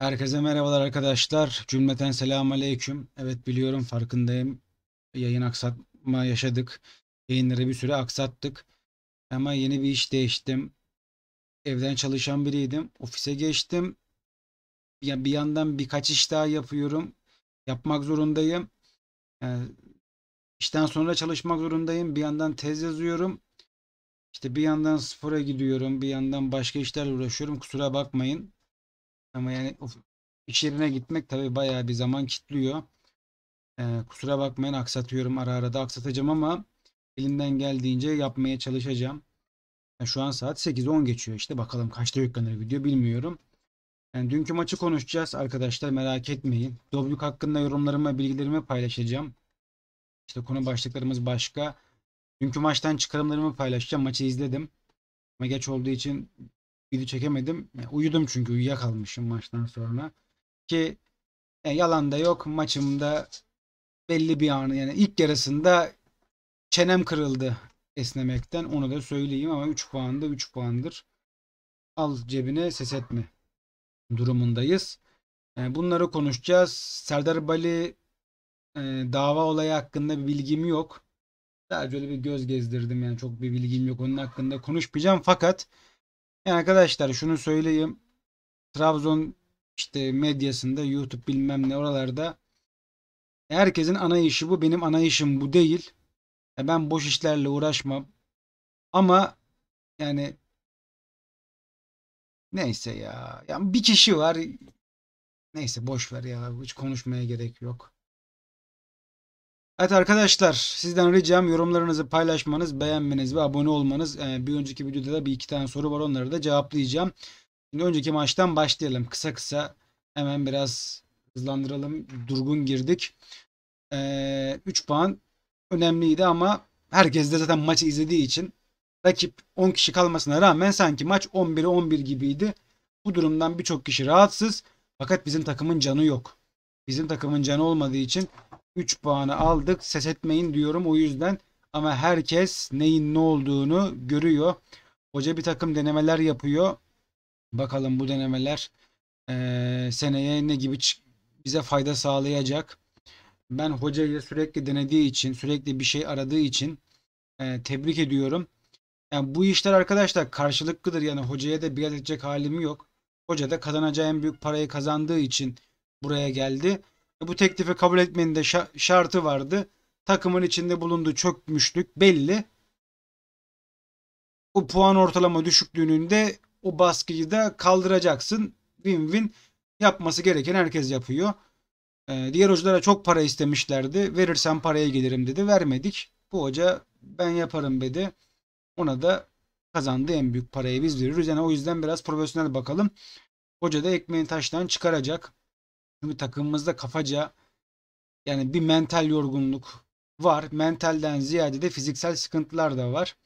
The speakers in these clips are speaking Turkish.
Herkese merhabalar arkadaşlar. Cümleten selamun aleyküm. Evet biliyorum farkındayım. Yayın aksatma yaşadık. Yayınları bir süre aksattık. Ama yeni bir iş değiştim. Evden çalışan biriydim. Ofise geçtim. Ya bir yandan birkaç iş daha yapıyorum. Yapmak zorundayım. Yani işten sonra çalışmak zorundayım. Bir yandan tez yazıyorum. İşte bir yandan spora gidiyorum. Bir yandan başka işlerle uğraşıyorum. Kusura bakmayın. Ama yani of, iş yerine gitmek tabii bayağı bir zaman kilitliyor Ee, kusura bakmayın aksatıyorum ara ara da aksatacağım ama elimden geldiğince yapmaya çalışacağım. Yani şu an saat 8.10 geçiyor işte bakalım kaçta yüklenir video bilmiyorum. Yani dünkü maçı konuşacağız arkadaşlar merak etmeyin. Dobrik hakkında yorumlarımı bilgilerimi paylaşacağım. İşte konu başlıklarımız başka. Dünkü maçtan çıkarımlarımı paylaşacağım. Maçı izledim. Ama geç olduğu için video çekemedim. Yani uyudum çünkü uyuyakalmışım maçtan sonra. Ki yani yalan da yok maçımda belli bir anı yani ilk yarısında çenem kırıldı esnemekten onu da söyleyeyim ama 3 puan da 3 puandır. Al cebine ses etme durumundayız. Yani e, bunları konuşacağız. Serdar Bali e, dava olayı hakkında bir bilgim yok. Sadece öyle bir göz gezdirdim yani çok bir bilgim yok onun hakkında konuşmayacağım fakat yani arkadaşlar şunu söyleyeyim. Trabzon işte medyasında YouTube bilmem ne oralarda herkesin ana işi bu. Benim ana işim bu değil. Ya ben boş işlerle uğraşmam. Ama yani neyse ya. Yani bir kişi var. Neyse boş ver ya. Hiç konuşmaya gerek yok. Evet arkadaşlar sizden ricam yorumlarınızı paylaşmanız, beğenmeniz ve abone olmanız. Ee, bir önceki videoda da bir iki tane soru var onları da cevaplayacağım. Şimdi önceki maçtan başlayalım. Kısa kısa hemen biraz hızlandıralım. Durgun girdik. 3 ee, puan önemliydi ama herkes de zaten maçı izlediği için rakip 10 kişi kalmasına rağmen sanki maç 11'e 11 gibiydi. Bu durumdan birçok kişi rahatsız. Fakat bizim takımın canı yok. Bizim takımın canı olmadığı için 3 puanı aldık. Ses etmeyin diyorum o yüzden. Ama herkes neyin ne olduğunu görüyor. Hoca bir takım denemeler yapıyor. Bakalım bu denemeler e, seneye ne gibi bize fayda sağlayacak. Ben hocayı sürekli denediği için, sürekli bir şey aradığı için e, tebrik ediyorum. Yani bu işler arkadaşlar karşılıklıdır. Yani hocaya da biat edecek halim yok. Hoca da kazanacağı en büyük parayı kazandığı için buraya geldi. Bu teklifi kabul etmenin de şartı vardı. Takımın içinde bulunduğu çökmüşlük belli. Bu puan ortalama düşüklüğünün de o baskıyı da kaldıracaksın. Win-win yapması gereken herkes yapıyor. Ee, diğer hocalara çok para istemişlerdi. Verirsen paraya gelirim dedi. Vermedik. Bu hoca ben yaparım dedi. Ona da kazandı en büyük parayı biz veririz Yani o yüzden biraz profesyonel bakalım. Hoca da ekmeğini taştan çıkaracak. Çünkü takımımızda kafaca yani bir mental yorgunluk var. Mentalden ziyade de fiziksel sıkıntılar da var.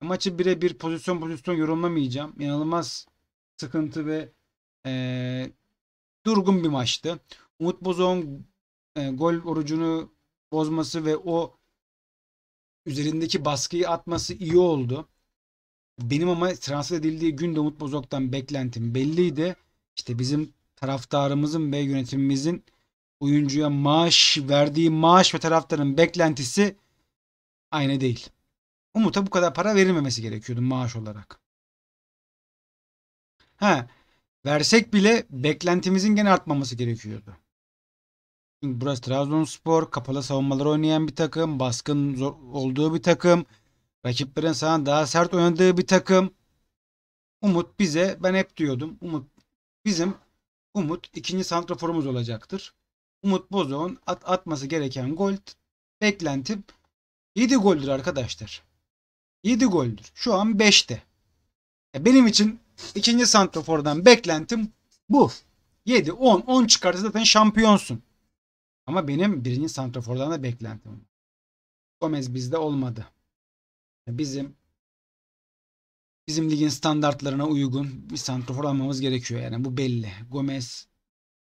Maçı birebir pozisyon pozisyon yorumlamayacağım. İnanılmaz sıkıntı ve e, durgun bir maçtı. Umut Bozok'un e, gol orucunu bozması ve o üzerindeki baskıyı atması iyi oldu. Benim ama transfer edildiği gün de Umut Bozok'tan beklentim belliydi. İşte bizim taraftarımızın ve yönetimimizin oyuncuya maaş verdiği maaş ve taraftarın beklentisi aynı değil. Umut'a bu kadar para verilmemesi gerekiyordu maaş olarak. Ha, versek bile beklentimizin gene artmaması gerekiyordu. Çünkü burası Trabzonspor, kapalı savunmaları oynayan bir takım, baskın zor olduğu bir takım, rakiplerin sana daha sert oynadığı bir takım. Umut bize, ben hep diyordum, Umut bizim Umut ikinci santraforumuz olacaktır. Umut Bozoğ'un at atması gereken gol beklenti 7 goldür arkadaşlar. 7 goldür. Şu an 5'te. E, benim için ikinci santrafordan beklentim bu. 7, 10, 10 çıkarsa zaten şampiyonsun. Ama benim birinci santrafordan da beklentim Gomez bizde olmadı. E, bizim bizim ligin standartlarına uygun bir santrafor almamız gerekiyor. Yani bu belli. Gomez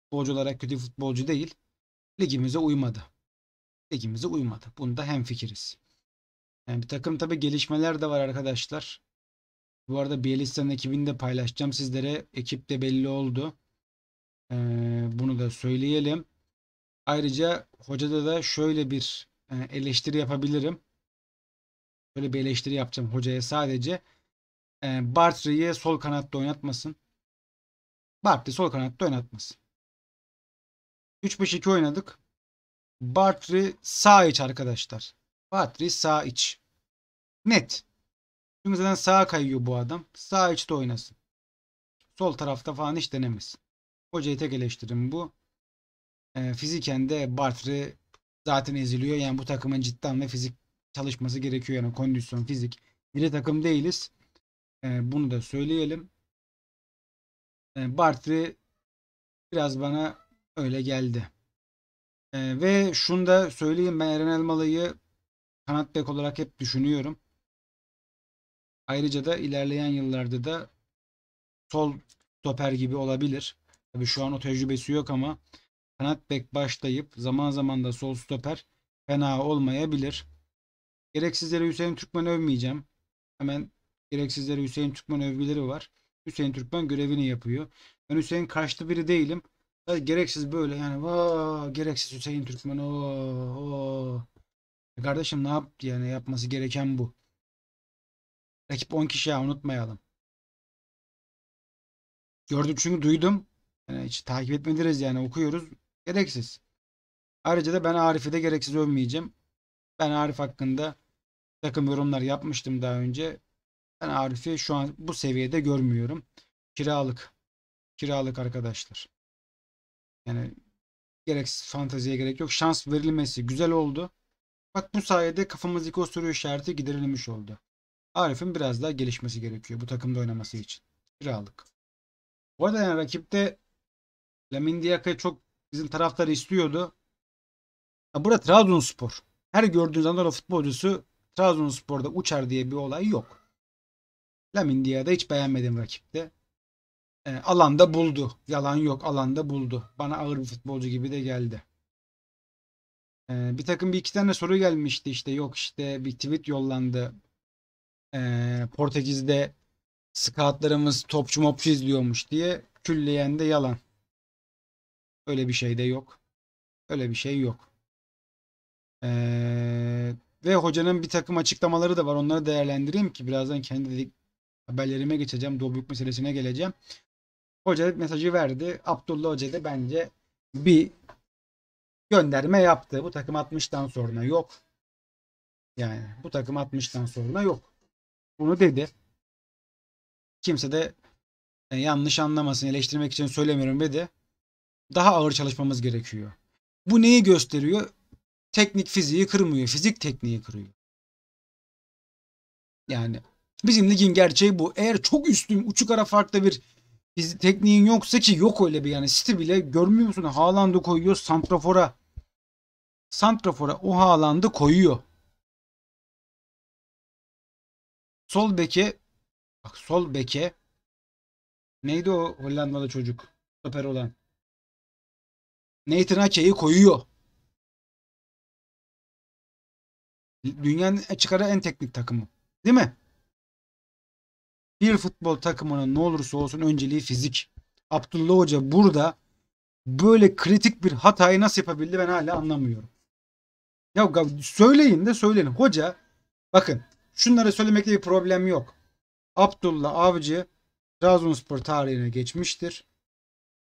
futbolcu olarak kötü futbolcu değil. Ligimize uymadı. Ligimize uymadı. Bunda fikiriz Yani bir takım tabi gelişmeler de var arkadaşlar. Bu arada Bielitsa'nın ekibini de paylaşacağım sizlere. Ekip de belli oldu. Ee, bunu da söyleyelim. Ayrıca hocada da şöyle bir e, eleştiri yapabilirim. Böyle bir eleştiri yapacağım hocaya sadece e, ee, Bartri'yi sol kanatta oynatmasın. Bartri sol kanatta oynatmasın. 3-5-2 oynadık. Bartri sağ iç arkadaşlar. Bartri sağ iç. Net. Çünkü zaten sağa kayıyor bu adam. Sağ içte oynasın. Sol tarafta falan hiç denemesin. Hocayı tek eleştirim bu. E, fiziken de Bartri zaten eziliyor. Yani bu takımın cidden ve fizik çalışması gerekiyor. Yani kondisyon, fizik. Biri takım değiliz. E, bunu da söyleyelim. E, ee, Bartri biraz bana öyle geldi. E, ve şunu da söyleyeyim ben Eren Elmalı'yı kanat bek olarak hep düşünüyorum. Ayrıca da ilerleyen yıllarda da sol stoper gibi olabilir. Tabii şu an o tecrübesi yok ama kanat bek başlayıp zaman zaman da sol stoper fena olmayabilir. Gereksiz yere Hüseyin Türkmen övmeyeceğim. Hemen Gereksizleri Hüseyin Türkmen övgüleri var. Hüseyin Türkmen görevini yapıyor. Ben Hüseyin karşıtı biri değilim. Gereksiz böyle yani va, gereksiz Hüseyin Türkmen o o. E kardeşim ne yaptı yani yapması gereken bu. Rakip 10 kişi ya unutmayalım. Gördüm çünkü duydum. Yani hiç takip etmediriz yani okuyoruz. Gereksiz. Ayrıca da ben Arif'i de gereksiz övmeyeceğim. Ben Arif hakkında takım yorumlar yapmıştım daha önce. Ben Arif'i şu an bu seviyede görmüyorum. Kiralık. Kiralık arkadaşlar. Yani gerek fanteziye gerek yok. Şans verilmesi güzel oldu. Bak bu sayede kafamızdaki o soru işareti giderilmiş oldu. Arif'in biraz daha gelişmesi gerekiyor bu takımda oynaması için. Kiralık. Bu arada yani rakipte Lamin Diaka'yı çok bizim taraftar istiyordu. Ya burada Trabzonspor. Her gördüğünüz Anadolu futbolcusu Trabzonspor'da uçar diye bir olay yok. Lamin Dia'da hiç beğenmedim rakipte. E, alanda buldu. Yalan yok. Alanda buldu. Bana ağır bir futbolcu gibi de geldi. E, bir takım bir iki tane soru gelmişti işte. Yok işte bir tweet yollandı. E, Portekiz'de scoutlarımız topçu mopçu izliyormuş diye külleyen de yalan. Öyle bir şey de yok. Öyle bir şey yok. Ee, ve hocanın bir takım açıklamaları da var. Onları değerlendireyim ki birazdan kendi haberlerime geçeceğim. Dobruk meselesine geleceğim. Hoca mesajı verdi. Abdullah Hoca da bence bir gönderme yaptı. Bu takım 60'tan sonra yok. Yani bu takım 60'tan sonra yok. Bunu dedi. Kimse de e, yanlış anlamasın, eleştirmek için söylemiyorum dedi. Daha ağır çalışmamız gerekiyor. Bu neyi gösteriyor? Teknik fiziği kırmıyor. Fizik tekniği kırıyor. Yani Bizim ligin gerçeği bu. Eğer çok üstün uçuk ara farklı bir biz tekniğin yoksa ki yok öyle bir yani City bile görmüyor musun? Haaland'ı koyuyor Santrafor'a. Santrafor'a o Haaland'ı koyuyor. Sol beke bak sol beke neydi o Hollandalı çocuk? Stoper olan. Nathan Ake'yi koyuyor. Dünyanın açık en teknik takımı. Değil mi? bir futbol takımının ne olursa olsun önceliği fizik. Abdullah Hoca burada böyle kritik bir hatayı nasıl yapabildi ben hala anlamıyorum. Ya söyleyin de söyleyin. Hoca bakın şunları söylemekte bir problem yok. Abdullah Avcı Trabzonspor tarihine geçmiştir.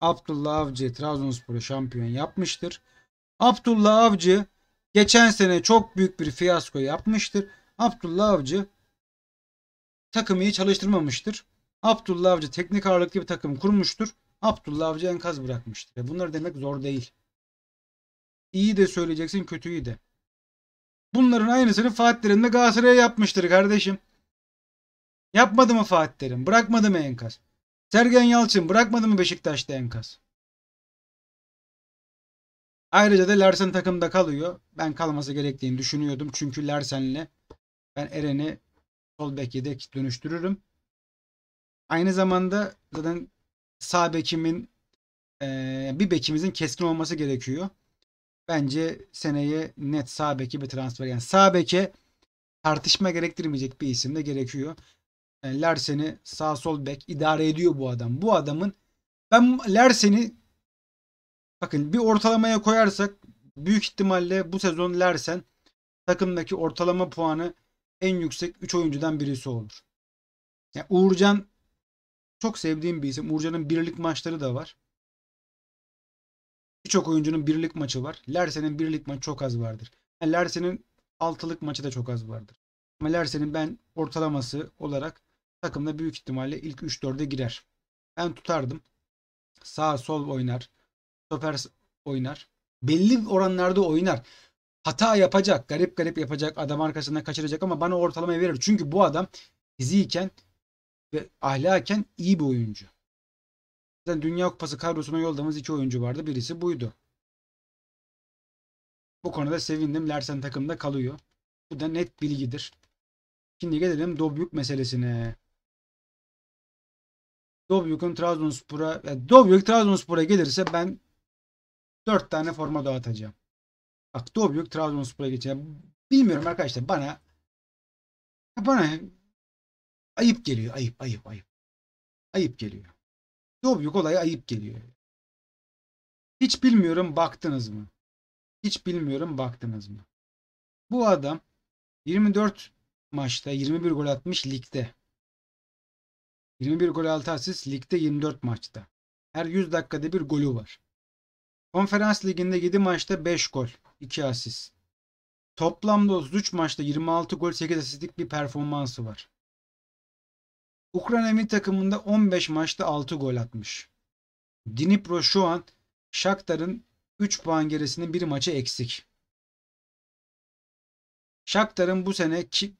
Abdullah Avcı Trabzonspor'u şampiyon yapmıştır. Abdullah Avcı geçen sene çok büyük bir fiyasko yapmıştır. Abdullah Avcı takımı iyi çalıştırmamıştır. Abdullah Avcı teknik ağırlıklı bir takım kurmuştur. Abdullah Avcı enkaz bırakmıştır. Bunları demek zor değil. İyi de söyleyeceksin, kötüyü de. Bunların aynısını Fatih Terim de Galatasaray'a yapmıştır kardeşim. Yapmadı mı Fatih Terim? Bırakmadı mı enkaz? Sergen Yalçın bırakmadı mı Beşiktaş'ta enkaz? Ayrıca da Larsen takımda kalıyor. Ben kalması gerektiğini düşünüyordum. Çünkü Larsen'le ben Eren'i sol bek yedek dönüştürürüm. Aynı zamanda zaten sağ bekimin e, bir bekimizin keskin olması gerekiyor. Bence seneye net sağ beki bir transfer. Yani sağ beke tartışma gerektirmeyecek bir isim de gerekiyor. Lerseni Larsen'i sağ sol bek idare ediyor bu adam. Bu adamın ben Lerseni, bakın bir ortalamaya koyarsak büyük ihtimalle bu sezon Lersen takımdaki ortalama puanı en yüksek 3 oyuncudan birisi olur. Yani Uğurcan çok sevdiğim bir isim. Uğurcan'ın birlik maçları da var. Birçok oyuncunun birlik maçı var. Lersen'in birlik maçı çok az vardır. Yani Lersen'in altılık maçı da çok az vardır. Ama Lersen'in ben ortalaması olarak takımda büyük ihtimalle ilk 3-4'e girer. Ben tutardım. Sağ sol oynar. Stoper oynar. Belli oranlarda oynar hata yapacak. Garip garip yapacak. Adam arkasından kaçıracak ama bana ortalamayı verir. Çünkü bu adam fiziken ve ahlaken iyi bir oyuncu. Zaten Dünya Kupası kadrosuna yolladığımız iki oyuncu vardı. Birisi buydu. Bu konuda sevindim. Lersen takımda kalıyor. Bu da net bilgidir. Şimdi gelelim Dobyuk meselesine. Dobyuk'un Trabzonspor'a yani Dobyuk Trabzonspor'a gelirse ben 4 tane forma dağıtacağım. Bak doğru büyük Trabzonspor'a geçiyor. Bilmiyorum arkadaşlar bana bana ayıp geliyor. Ayıp ayıp ayıp. Ayıp geliyor. Doğru büyük olaya ayıp geliyor. Hiç bilmiyorum baktınız mı? Hiç bilmiyorum baktınız mı? Bu adam 24 maçta 21 gol atmış ligde. 21 gol 6 asist ligde 24 maçta. Her 100 dakikada bir golü var. Konferans liginde 7 maçta 5 gol. 2 asist. Toplamda 33 maçta 26 gol 8 asistlik bir performansı var. Ukrayna milli takımında 15 maçta 6 gol atmış. Dnipro şu an Shakhtar'ın 3 puan gerisinde bir maçı eksik. Shakhtar'ın bu sene ki,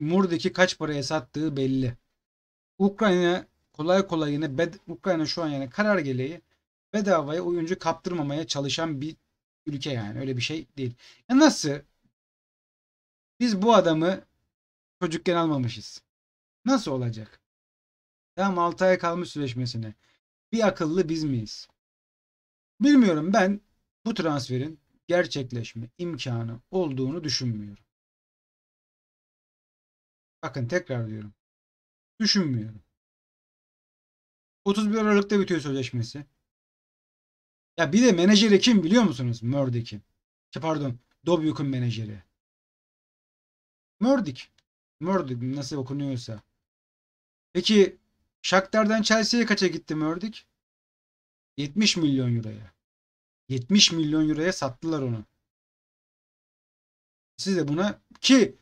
Murdiki kaç paraya sattığı belli. Ukrayna kolay kolay yine bed Ukrayna şu an yani karar geleği bedavaya oyuncu kaptırmamaya çalışan bir ülke yani öyle bir şey değil. Ya nasıl biz bu adamı çocukken almamışız? Nasıl olacak? Tam 6 ay kalmış süreçmesine. Bir akıllı biz miyiz? Bilmiyorum ben bu transferin gerçekleşme imkanı olduğunu düşünmüyorum. Bakın tekrar diyorum. Düşünmüyorum. 31 Aralık'ta bitiyor sözleşmesi. Ya bir de menajeri kim biliyor musunuz? Murdoch'i. Şey, pardon. Dobyukun menajeri. Murdoch. Murdoch nasıl okunuyorsa. Peki Shakhtar'dan Chelsea'ye kaça gitti Murdoch? 70 milyon euroya. 70 milyon euroya sattılar onu. Siz de buna ki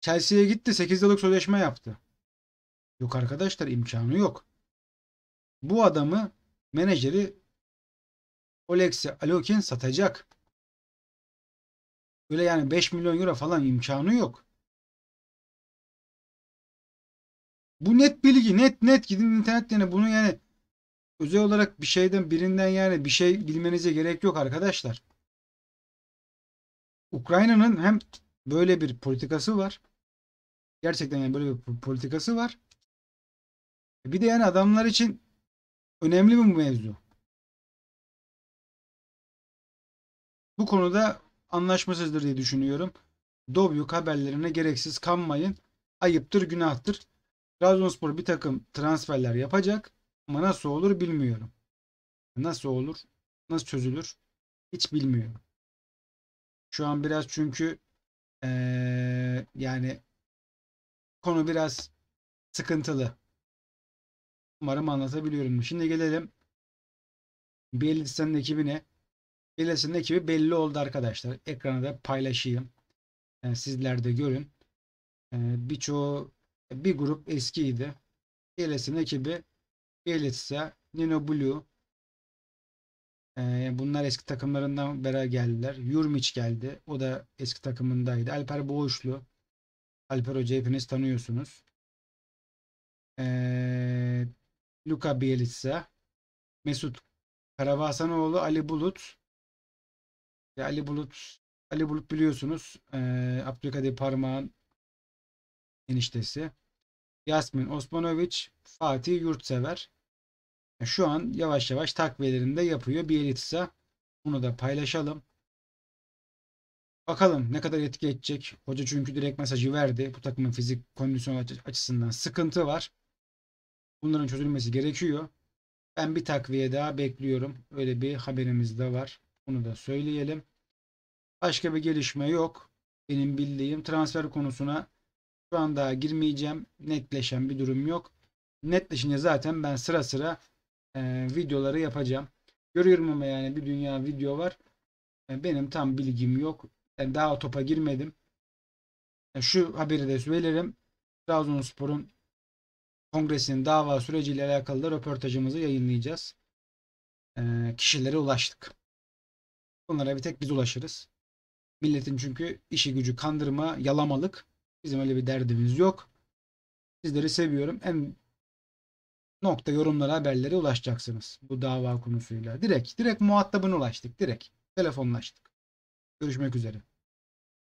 Chelsea'ye gitti 8 yıllık sözleşme yaptı. Yok arkadaşlar imkanı yok. Bu adamı menajeri Olex'i Alokin satacak. Böyle yani 5 milyon euro falan imkanı yok. Bu net bilgi net net gidin internetlerine bunu yani özel olarak bir şeyden birinden yani bir şey bilmenize gerek yok arkadaşlar. Ukrayna'nın hem böyle bir politikası var. Gerçekten yani böyle bir politikası var. Bir de yani adamlar için önemli bir mevzu. Bu konuda anlaşmasızdır diye düşünüyorum. Dobyuk haberlerine gereksiz kanmayın. Ayıptır, günahtır. Trabzonspor bir takım transferler yapacak ama nasıl olur bilmiyorum. Nasıl olur, nasıl çözülür hiç bilmiyorum. Şu an biraz çünkü ee, yani konu biraz sıkıntılı. Umarım anlatabiliyorum. Şimdi gelelim Bielitsa'nın ekibine. Bilas'ın ekibi belli oldu arkadaşlar. Ekranı da paylaşayım. Yani sizler de görün. Ee, birçoğu bir grup eskiydi. Bilas'ın ekibi Bielitsa, Nino Blue ee, bunlar eski takımlarından beraber geldiler. Yurmiç geldi. O da eski takımındaydı. Alper Boğuşlu. Alper Hoca hepiniz tanıyorsunuz. Ee, Luka Bielitsa, Mesut Karabasanoğlu. Ali Bulut, işte Ali Bulut Ali Bulut biliyorsunuz e, Abdülkadir parmağın eniştesi. Yasmin Osmanoviç, Fatih Yurtsever. E, şu an yavaş yavaş takviyelerini de yapıyor elitse, Bunu da paylaşalım. Bakalım ne kadar etki edecek. Hoca çünkü direkt mesajı verdi. Bu takımın fizik kondisyon açısından sıkıntı var. Bunların çözülmesi gerekiyor. Ben bir takviye daha bekliyorum. Öyle bir haberimiz de var. Bunu da söyleyelim. Başka bir gelişme yok. Benim bildiğim transfer konusuna şu an daha girmeyeceğim. Netleşen bir durum yok. Netleşince zaten ben sıra sıra e, videoları yapacağım. Görüyorum ama yani bir dünya video var. E, benim tam bilgim yok. Yani e, daha topa girmedim. E, şu haberi de söylerim. Trabzonspor'un kongresinin dava süreciyle alakalı da röportajımızı yayınlayacağız. E, kişilere ulaştık. Bunlara bir tek biz ulaşırız. Milletin çünkü işi gücü kandırma, yalamalık. Bizim öyle bir derdimiz yok. Sizleri seviyorum. En nokta yorumlara haberlere ulaşacaksınız. Bu dava konusuyla. Direkt, direkt muhatabına ulaştık. Direkt telefonlaştık. Görüşmek üzere.